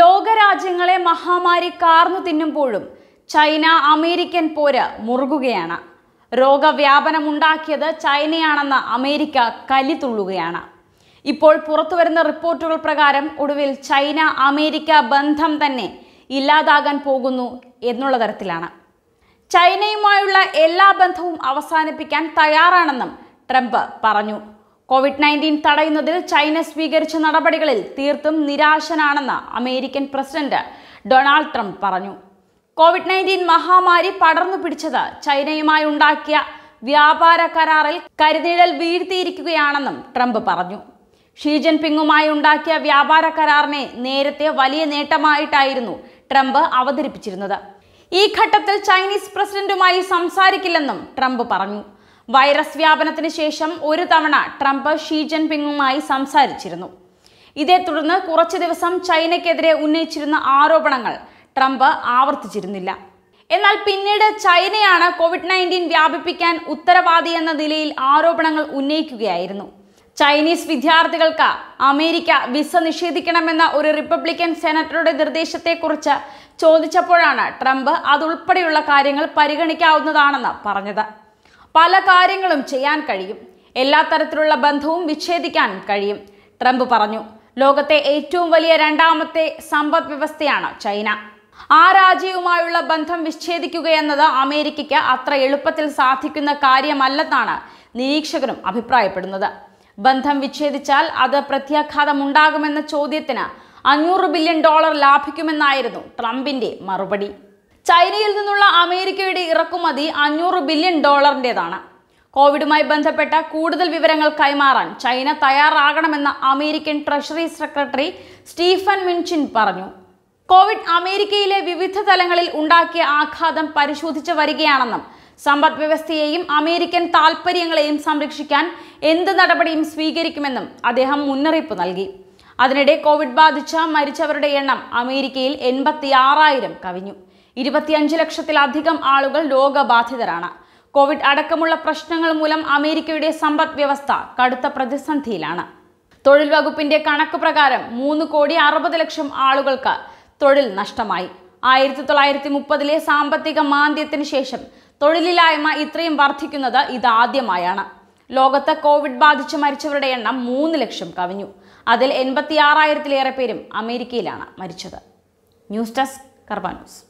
ലോകരാജ്യങ്ങളെ മഹാമാരി കാർന്നു തിന്നുമ്പോഴും China American പോര് മുറുകുകയാണ് രോഗവ്യാപനമുണ്ടാക്കിയത് ചൈനയാണെന്ന് അമേരിക്ക കലിതുള്ളുകയാണ് ഇപ്പോൾ പുറത്തുവരുന്ന റിപ്പോർട്ടുകൾ പ്രകാരം ഒടുവിൽ ചൈന അമേരിക്ക ബന്ധം തന്നെ ഇല്ലാതാകാൻ പോകുന്നു എന്നുള്ള തരത്തിലാണ് ചൈനയുമായുള്ള എല്ലാ ബന്ധവും അവസാനിപ്പിക്കാൻ തയ്യാറാണെന്നും ട്രംപ് പറഞ്ഞു കോവിഡ് നയൻറ്റീൻ തടയുന്നതിൽ ചൈന സ്വീകരിച്ച നടപടികളിൽ തീർത്തും നിരാശനാണെന്ന് അമേരിക്കൻ പ്രസിഡന്റ് ഡൊണാൾഡ് ട്രംപ് പറഞ്ഞു കോവിഡ് നയൻറ്റീൻ മഹാമാരി പടർന്നു പിടിച്ചത് ചൈനയുമായി ഉണ്ടാക്കിയ വ്യാപാര കരാറിൽ കരുതിഴൽ വീഴ്ത്തിയിരിക്കുകയാണെന്നും ട്രംപ് പറഞ്ഞു ഷീ ജിൻപിങ്ങുമായി ഉണ്ടാക്കിയ വ്യാപാര കരാറിനെ നേരത്തെ വലിയ നേട്ടമായിട്ടായിരുന്നു ട്രംപ് അവതരിപ്പിച്ചിരുന്നത് ഈ ഘട്ടത്തിൽ ചൈനീസ് പ്രസിഡന്റുമായി സംസാരിക്കില്ലെന്നും ട്രംപ് പറഞ്ഞു വൈറസ് വ്യാപനത്തിന് ശേഷം ഒരു തവണ ട്രംപ് ഷീ പിങ്ങുമായി സംസാരിച്ചിരുന്നു ഇതേ തുടർന്ന് കുറച്ചു ദിവസം ചൈനയ്ക്കെതിരെ ഉന്നയിച്ചിരുന്ന ആരോപണങ്ങൾ ട്രംപ് ആവർത്തിച്ചിരുന്നില്ല എന്നാൽ പിന്നീട് ചൈനയാണ് കോവിഡ് നയൻറ്റീൻ വ്യാപിപ്പിക്കാൻ ഉത്തരവാദി എന്ന നിലയിൽ ആരോപണങ്ങൾ ഉന്നയിക്കുകയായിരുന്നു ചൈനീസ് വിദ്യാർത്ഥികൾക്ക് അമേരിക്ക വിസ നിഷേധിക്കണമെന്ന ഒരു റിപ്പബ്ലിക്കൻ സെനറ്ററുടെ നിർദ്ദേശത്തെക്കുറിച്ച് ചോദിച്ചപ്പോഴാണ് ട്രംപ് അതുൾപ്പെടെയുള്ള കാര്യങ്ങൾ പരിഗണിക്കാവുന്നതാണെന്ന് പറഞ്ഞത് പല കാര്യങ്ങളും ചെയ്യാൻ കഴിയും എല്ലാ തരത്തിലുള്ള ബന്ധവും വിച്ഛേദിക്കാനും കഴിയും ട്രംപ് പറഞ്ഞു ലോകത്തെ ഏറ്റവും വലിയ രണ്ടാമത്തെ സമ്പദ് വ്യവസ്ഥയാണ് ചൈന ആ രാജ്യവുമായുള്ള ബന്ധം വിച്ഛേദിക്കുകയെന്നത് അമേരിക്കയ്ക്ക് അത്ര എളുപ്പത്തിൽ സാധിക്കുന്ന കാര്യമല്ലെന്നാണ് നിരീക്ഷകരും അഭിപ്രായപ്പെടുന്നത് ബന്ധം വിച്ഛേദിച്ചാൽ അത് പ്രത്യാഘാതമുണ്ടാകുമെന്ന ചോദ്യത്തിന് അഞ്ഞൂറ് ബില്യൺ ഡോളർ ലാഭിക്കുമെന്നായിരുന്നു ട്രംപിന്റെ മറുപടി ചൈനയിൽ നിന്നുള്ള അമേരിക്കയുടെ ഇറക്കുമതി അഞ്ഞൂറ് ബില്യൺ ഡോളറിൻ്റെതാണ് കോവിഡുമായി ബന്ധപ്പെട്ട കൂടുതൽ വിവരങ്ങൾ കൈമാറാൻ ചൈന തയ്യാറാകണമെന്ന American treasury secretary Steven Mnuchin പറഞ്ഞു കോവിഡ് അമേരിക്കയിലെ വിവിധ തലങ്ങളിൽ ഉണ്ടാക്കിയ ആഘാതം പരിശോധിച്ച് വരികയാണെന്നും സമ്പദ് വ്യവസ്ഥയെയും അമേരിക്കൻ താൽപ്പര്യങ്ങളെയും സംരക്ഷിക്കാൻ എന്ത് നടപടിയും സ്വീകരിക്കുമെന്നും അദ്ദേഹം മുന്നറിയിപ്പ് നൽകി അതിനിടെ കോവിഡ് ബാധിച്ച മരിച്ചവരുടെ എണ്ണം അമേരിക്കയിൽ എൺപത്തി ആറായിരം കവിഞ്ഞു ഇരുപത്തിയഞ്ച് ലക്ഷത്തിലധികം ആളുകൾ രോഗബാധിതരാണ് കോവിഡ് അടക്കമുള്ള പ്രശ്നങ്ങൾ മൂലം അമേരിക്കയുടെ സമ്പദ് വ്യവസ്ഥ കടുത്ത പ്രതിസന്ധിയിലാണ് തൊഴിൽ വകുപ്പിന്റെ കണക്ക് പ്രകാരം മൂന്ന് കോടി അറുപത് ലക്ഷം ആളുകൾക്ക് തൊഴിൽ നഷ്ടമായി ആയിരത്തി തൊള്ളായിരത്തി മുപ്പതിലെ സാമ്പത്തിക മാന്ദ്യത്തിന് ശേഷം തൊഴിലില്ലായ്മ ഇത്രയും വർദ്ധിക്കുന്നത് ഇതാദ്യമായാണ് ലോകത്ത് കോവിഡ് ബാധിച്ച് മരിച്ചവരുടെ എണ്ണം മൂന്ന് ലക്ഷം കവിഞ്ഞു അതിൽ ആറായിരത്തിലേറെ പേരും അമേരിക്കയിലാണ് മരിച്ചത് ന്യൂസ് ഡെസ്ക് കർബാനൂസ്